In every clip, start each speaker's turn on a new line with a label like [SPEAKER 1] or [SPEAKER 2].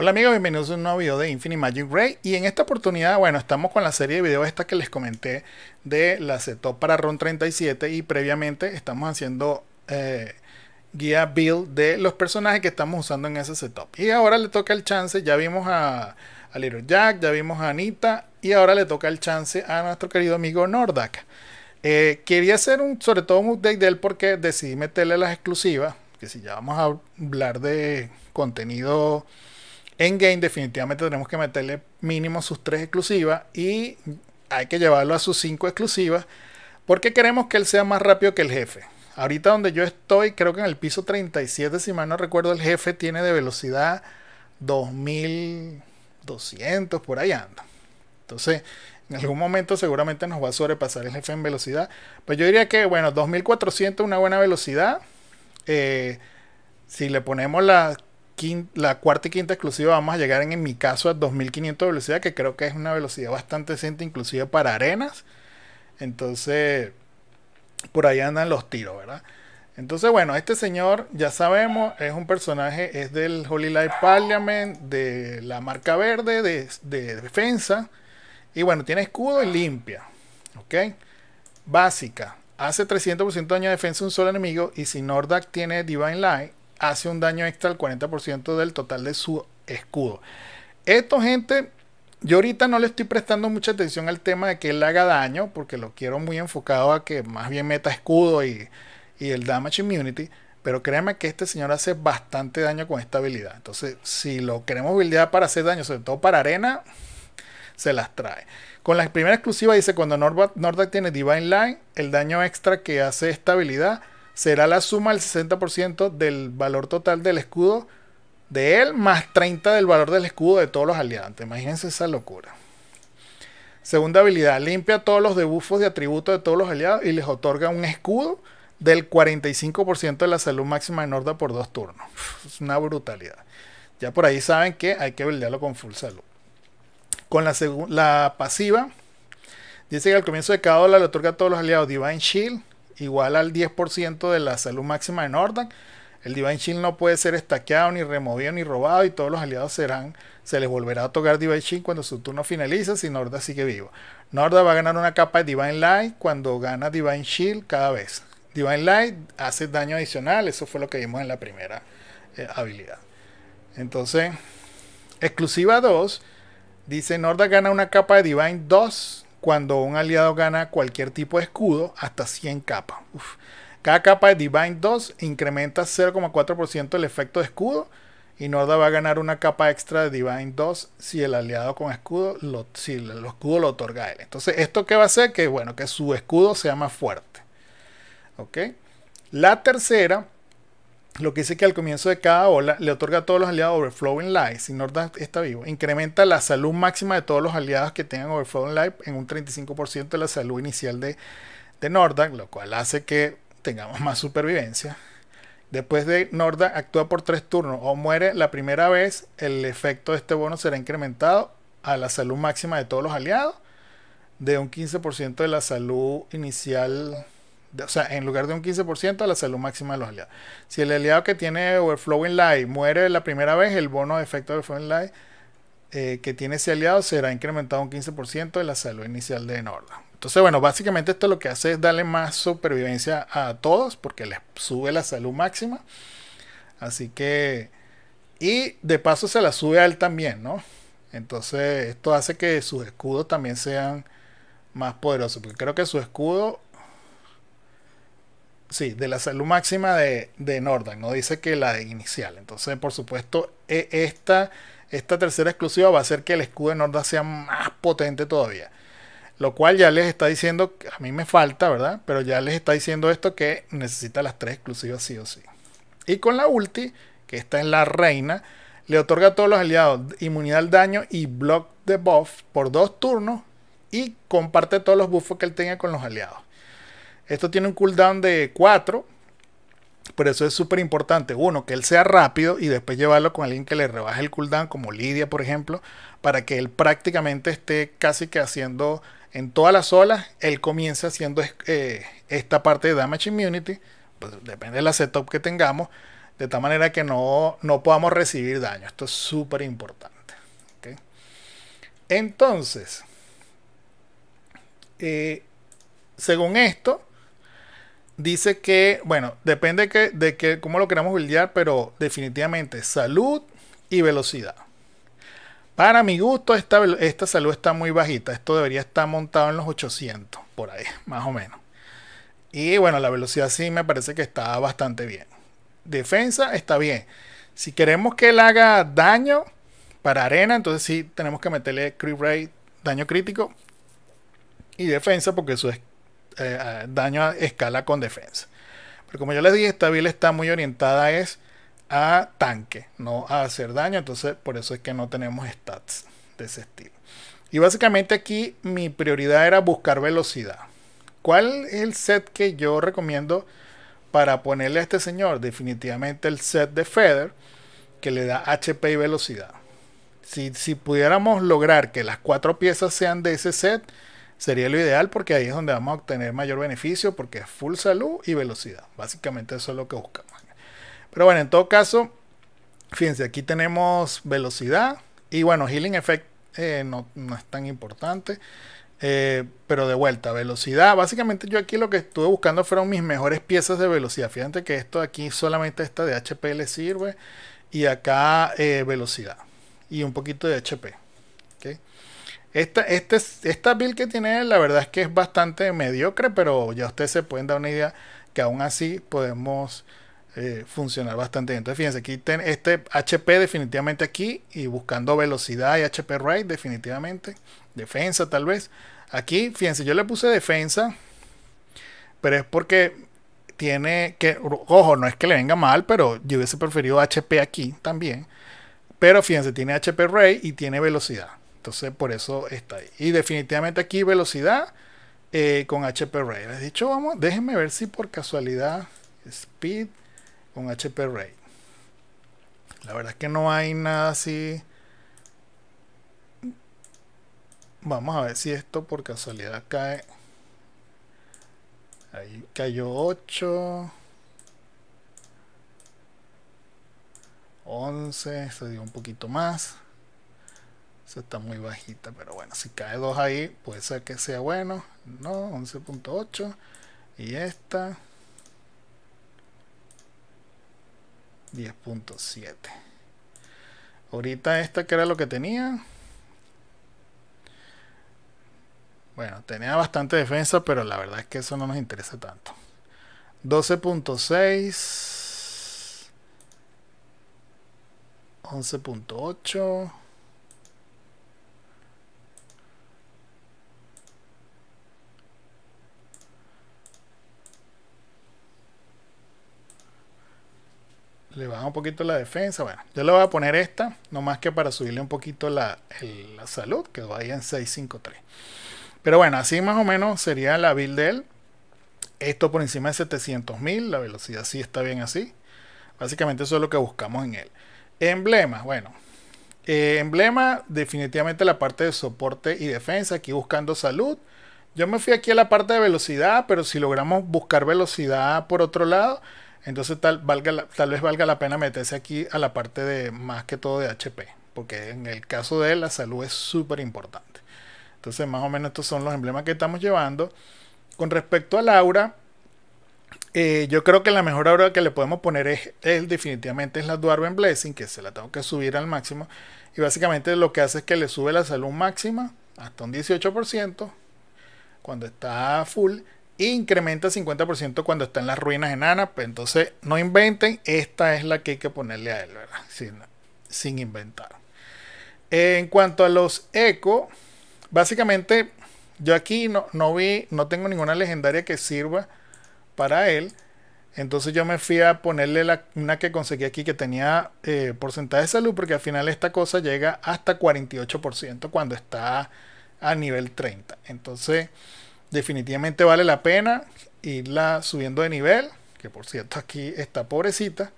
[SPEAKER 1] Hola amigos, bienvenidos a un nuevo video de Infinite Magic Ray y en esta oportunidad, bueno, estamos con la serie de videos esta que les comenté de la setup para RON 37 y previamente estamos haciendo eh, guía build de los personajes que estamos usando en ese setup y ahora le toca el chance, ya vimos a, a Little Jack, ya vimos a Anita y ahora le toca el chance a nuestro querido amigo Nordak eh, quería hacer un, sobre todo un update de él porque decidí meterle las exclusivas que si ya vamos a hablar de contenido en game definitivamente tenemos que meterle mínimo sus 3 exclusivas y hay que llevarlo a sus cinco exclusivas porque queremos que él sea más rápido que el jefe. Ahorita donde yo estoy, creo que en el piso 37, si mal no recuerdo, el jefe tiene de velocidad 2200, por ahí anda. Entonces, en algún momento seguramente nos va a sobrepasar el jefe en velocidad. Pues yo diría que, bueno, 2400 es una buena velocidad. Eh, si le ponemos la la cuarta y quinta exclusiva vamos a llegar en, mi caso a 2500 de velocidad, que creo que es una velocidad bastante decente, inclusive para arenas. Entonces, por ahí andan los tiros, ¿verdad? Entonces, bueno, este señor, ya sabemos, es un personaje, es del Holy Light Parliament, de la marca verde, de, defensa. Y bueno, tiene escudo y limpia. ¿Ok? Básica. Hace 300% de daño de defensa a un solo enemigo. Y si Nordak tiene Divine Light, hace un daño extra al 40% del total de su escudo. Esto, gente, yo ahorita no le estoy prestando mucha atención al tema de que él haga daño, porque lo quiero muy enfocado a que más bien meta escudo y, y el damage immunity. Pero créanme que este señor hace bastante daño con esta habilidad. Entonces, si lo queremos habilidad para hacer daño, sobre todo para arena, se las trae. Con la primera exclusiva dice, cuando Nordak, Nordak tiene Divine Line, el daño extra que hace esta habilidad será la suma del 60% del valor total del escudo de él más 30 del valor del escudo de todos los aliados. Imagínense esa locura. Segunda habilidad, limpia todos los debufos de atributo de todos los aliados y les otorga un escudo del 45% de la salud máxima en Norda por dos turnos. Es una brutalidad. Ya por ahí saben que hay que buildearlo con full salud. Con la, la pasiva, dice que al comienzo de cada ola le otorga a todos los aliados Divine Shield, igual al 10% de la salud máxima de Norda. El Divine Shield no puede ser estaqueado, ni removido, ni robado, y todos los aliados serán, se les volverá a tocar Divine Shield cuando su turno finaliza si Norda sigue vivo. Norda va a ganar una capa de Divine Light cuando gana Divine Shield cada vez. Divine Light hace daño adicional, eso fue lo que vimos en la primera eh, habilidad. Entonces, exclusiva 2, dice Norda gana una capa de Divine 2 cuando un aliado gana cualquier tipo de escudo hasta 100 capas. Cada capa de Divine 2 incrementa 0,4% el efecto de escudo y Norda va a ganar una capa extra de Divine 2 si el aliado con escudo lo, si el escudo lo otorga a él. Entonces, ¿esto qué va a hacer? Que bueno, que su escudo sea más fuerte. ¿Ok? La tercera lo que dice que al comienzo de cada ola le otorga a todos los aliados Overflowing Life. si Norda está vivo. Incrementa la salud máxima de todos los aliados que tengan Overflowing Life en un 35% de la salud inicial de, de Norda, lo cual hace que tengamos más supervivencia. Después de Norda actúa por tres turnos o muere la primera vez, el efecto de este bono será incrementado a la salud máxima de todos los aliados de un 15% de la salud inicial o sea, en lugar de un 15% a la salud máxima de los aliados. Si el aliado que tiene Overflowing Light muere la primera vez, el bono de efecto de Overflowing Light eh, que tiene ese aliado será incrementado un 15% de la salud inicial de Norda. Entonces, bueno, básicamente esto lo que hace es darle más supervivencia a todos porque les sube la salud máxima. Así que, y de paso se la sube a él también, ¿no? Entonces, esto hace que sus escudos también sean más poderosos. Porque creo que su escudo Sí, de la salud máxima de, de no dice que la inicial. Entonces, por supuesto, e, esta, esta tercera exclusiva va a hacer que el escudo de Nordan sea más potente todavía. Lo cual ya les está diciendo, a mí me falta, ¿verdad? Pero ya les está diciendo esto que necesita las tres exclusivas sí o sí. Y con la ulti, que está en la reina, le otorga a todos los aliados inmunidad al daño y block de buff por dos turnos y comparte todos los buffos que él tenga con los aliados. Esto tiene un cooldown de 4. Por eso es súper importante, uno, que él sea rápido y después llevarlo con alguien que le rebaje el cooldown, como Lidia, por ejemplo, para que él prácticamente esté casi que haciendo en todas las olas, él comienza haciendo eh, esta parte de Damage Immunity, pues depende de la setup que tengamos, de tal manera que no, no podamos recibir daño. Esto es súper importante. Entonces, eh, según esto, dice que, bueno, depende que, de que, cómo lo queramos buildear, pero definitivamente salud y velocidad. Para mi gusto, esta, esta salud está muy bajita. Esto debería estar montado en los 800, por ahí, más o menos. Y bueno, la velocidad sí me parece que está bastante bien. Defensa está bien. Si queremos que él haga daño para arena, entonces sí tenemos que meterle creep rate, daño crítico. Y defensa, porque eso es eh, daño a escala con defensa. Pero como ya les dije, esta build está muy orientada es a tanque, no a hacer daño. Entonces, por eso es que no tenemos stats de ese estilo. Y básicamente aquí mi prioridad era buscar velocidad. ¿Cuál es el set que yo recomiendo para ponerle a este señor? Definitivamente el set de Feather, que le da HP y velocidad. Si, si pudiéramos lograr que las cuatro piezas sean de ese set, Sería lo ideal porque ahí es donde vamos a obtener mayor beneficio porque es full salud y velocidad. Básicamente eso es lo que buscamos. Pero bueno, en todo caso, fíjense, aquí tenemos velocidad y bueno, healing effect eh, no, es tan importante. Eh, pero de vuelta, velocidad. Básicamente yo aquí lo que estuve buscando fueron mis mejores piezas de velocidad. Fíjense que esto aquí solamente esta de HP le sirve. Y acá eh, velocidad. Y un poquito de HP. ¿okay? Esta, este, esta build que tiene la verdad es que es bastante mediocre, pero ya ustedes se pueden dar una idea que aún así podemos eh, funcionar bastante bien. Entonces fíjense, aquí este HP definitivamente aquí y buscando velocidad y HP Ray definitivamente. Defensa tal vez. Aquí, fíjense, yo le puse defensa, pero es porque tiene que, ojo, no es que le venga mal, pero yo hubiese preferido HP aquí también. Pero fíjense, tiene HP Ray y tiene velocidad. Entonces por eso está ahí. Y definitivamente aquí velocidad eh, con HP Ray. Les he dicho, vamos, déjenme ver si por casualidad Speed con HP Ray. La verdad es que no hay nada así. Vamos a ver si esto por casualidad cae. Ahí cayó 8. 11. Se dio un poquito más está muy bajita, pero bueno, si cae 2 ahí, puede ser que sea bueno. No, 11.8. Y esta. 10.7. Ahorita esta que era lo que tenía. Bueno, tenía bastante defensa, pero la verdad es que eso no nos interesa tanto. 12.6. 11.8. un poquito la defensa. Bueno, yo le voy a poner esta, nomás que para subirle un poquito la, salud, que ahí en 653. Pero bueno, así más o menos sería la build de él. Esto por encima de 700.000, la velocidad si está bien así. Básicamente eso es lo que buscamos en él. emblema, bueno. Eh, emblema, definitivamente la parte de soporte y defensa, aquí buscando salud. Yo me fui aquí a la parte de velocidad, pero si logramos buscar velocidad por otro lado, entonces tal, valga tal vez valga la pena meterse aquí a la parte de más que todo de HP, porque en el caso de él la salud es súper importante. Entonces más o menos estos son los emblemas que estamos llevando. Con respecto a aura, eh, yo creo que la mejor aura que le podemos poner es, él. definitivamente es la Dwarven Blessing, que se la tengo que subir al máximo. Y básicamente lo que hace es que le sube la salud máxima hasta un 18% cuando está full incrementa 50% cuando está en las ruinas enanas. Pues entonces, no inventen. Esta es la que hay que ponerle a él, ¿verdad? Sin, inventar. En cuanto a los eco, básicamente yo aquí no, no, vi, no tengo ninguna legendaria que sirva para él. Entonces yo me fui a ponerle la, una que conseguí aquí que tenía eh, porcentaje de salud, porque al final esta cosa llega hasta 48% cuando está a nivel 30. Entonces definitivamente vale la pena irla subiendo de nivel. Que por cierto aquí está pobrecita.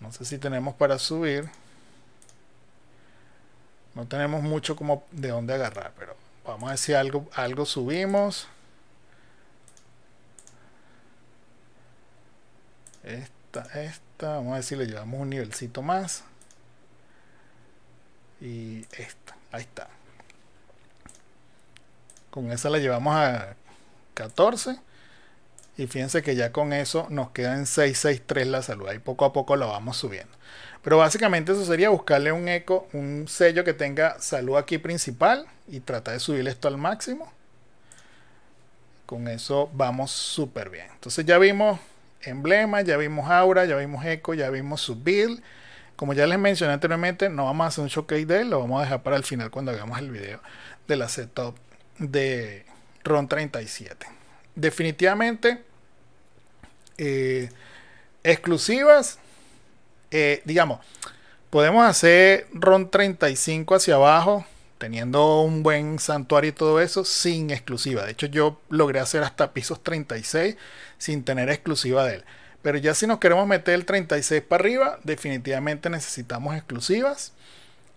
[SPEAKER 1] No sé si tenemos para subir. No tenemos mucho como de dónde agarrar, pero vamos a ver si algo, algo subimos. Esta, esta, vamos a ver si le llevamos un nivelcito más. Y esta, ahí está. Con esa la llevamos a 14. Y fíjense que ya con eso nos quedan 663 la salud. Ahí poco a poco la vamos subiendo. Pero básicamente eso sería buscarle un eco, un sello que tenga salud aquí principal y tratar de subir esto al máximo. Con eso vamos súper bien. Entonces ya vimos emblema, ya vimos aura, ya vimos eco, ya vimos subir Como ya les mencioné anteriormente, no vamos a hacer un showcase de él, lo vamos a dejar para el final cuando hagamos el video de la setup de Ron 37. Definitivamente, eh, exclusivas, eh, digamos, podemos hacer Ron 35 hacia abajo, teniendo un buen santuario y todo eso, sin exclusiva. De hecho, yo logré hacer hasta pisos 36 sin tener exclusiva de él. Pero ya si nos queremos meter el 36 para arriba, definitivamente necesitamos exclusivas.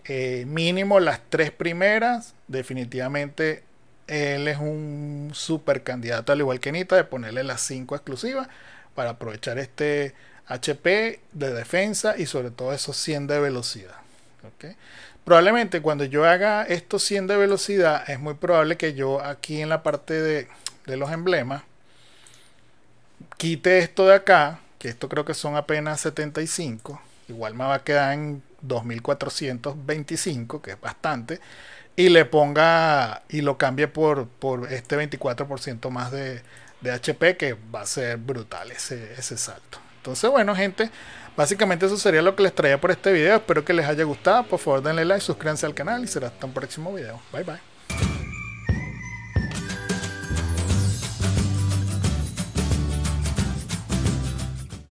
[SPEAKER 1] Eh, mínimo las tres primeras, definitivamente él es un super candidato, al igual que Nita, de ponerle las 5 exclusivas para aprovechar este HP de defensa y sobre todo esos 100 de velocidad. Probablemente cuando yo haga estos 100 de velocidad, es muy probable que yo aquí en la parte de, de los emblemas quite esto de acá, que esto creo que son apenas 75, igual me va a quedar en 2425, que es bastante y le ponga y lo cambie por, por este 24% más de, de, HP que va a ser brutal ese, ese salto. Entonces, bueno, gente, básicamente eso sería lo que les traía por este video. Espero que les haya gustado. Por favor, denle like, suscríbanse al canal y será hasta un próximo video. Bye bye.